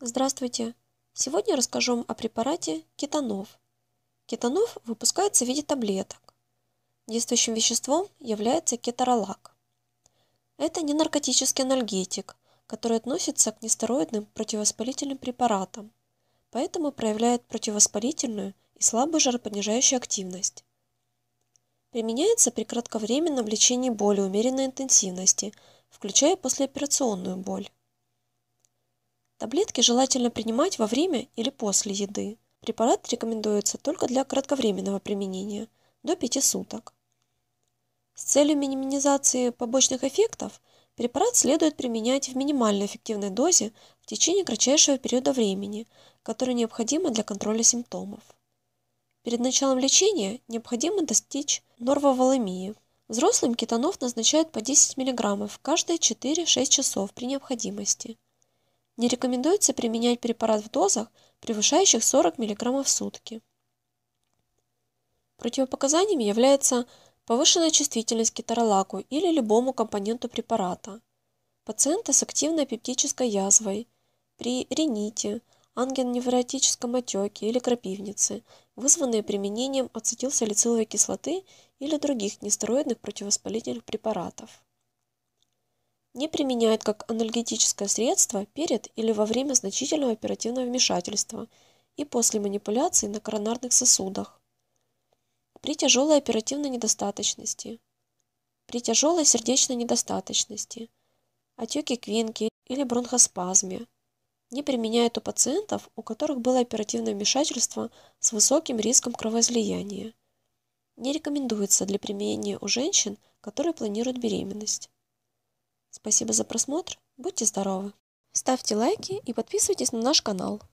Здравствуйте! Сегодня расскажу вам о препарате кетонов. Кетонов выпускается в виде таблеток. Действующим веществом является кеторолак. Это не наркотический анальгетик, который относится к нестероидным противовоспалительным препаратам, поэтому проявляет противовоспалительную и слабую жаропонижающую активность. Применяется при кратковременном лечении боли умеренной интенсивности, включая послеоперационную боль. Таблетки желательно принимать во время или после еды. Препарат рекомендуется только для кратковременного применения, до 5 суток. С целью минимизации побочных эффектов препарат следует применять в минимально эффективной дозе в течение кратчайшего периода времени, который необходимо для контроля симптомов. Перед началом лечения необходимо достичь норвоволемии. Взрослым кетонов назначают по 10 мг каждые 4-6 часов при необходимости – не рекомендуется применять препарат в дозах, превышающих 40 мг в сутки. Противопоказаниями является повышенная чувствительность к китаролаку или любому компоненту препарата, пациенты с активной пептической язвой, при рините, ангионевротическом отеке или крапивнице, вызванные применением ацетилсалициловой кислоты или других нестероидных противовоспалительных препаратов не применяет как анальгетическое средство перед или во время значительного оперативного вмешательства и после манипуляций на коронарных сосудах, при тяжелой оперативной недостаточности, при тяжелой сердечной недостаточности, отеке квинки или бронхоспазме, не применяет у пациентов, у которых было оперативное вмешательство с высоким риском кровоизлияния. Не рекомендуется для применения у женщин, которые планируют беременность. Спасибо за просмотр, будьте здоровы! Ставьте лайки и подписывайтесь на наш канал.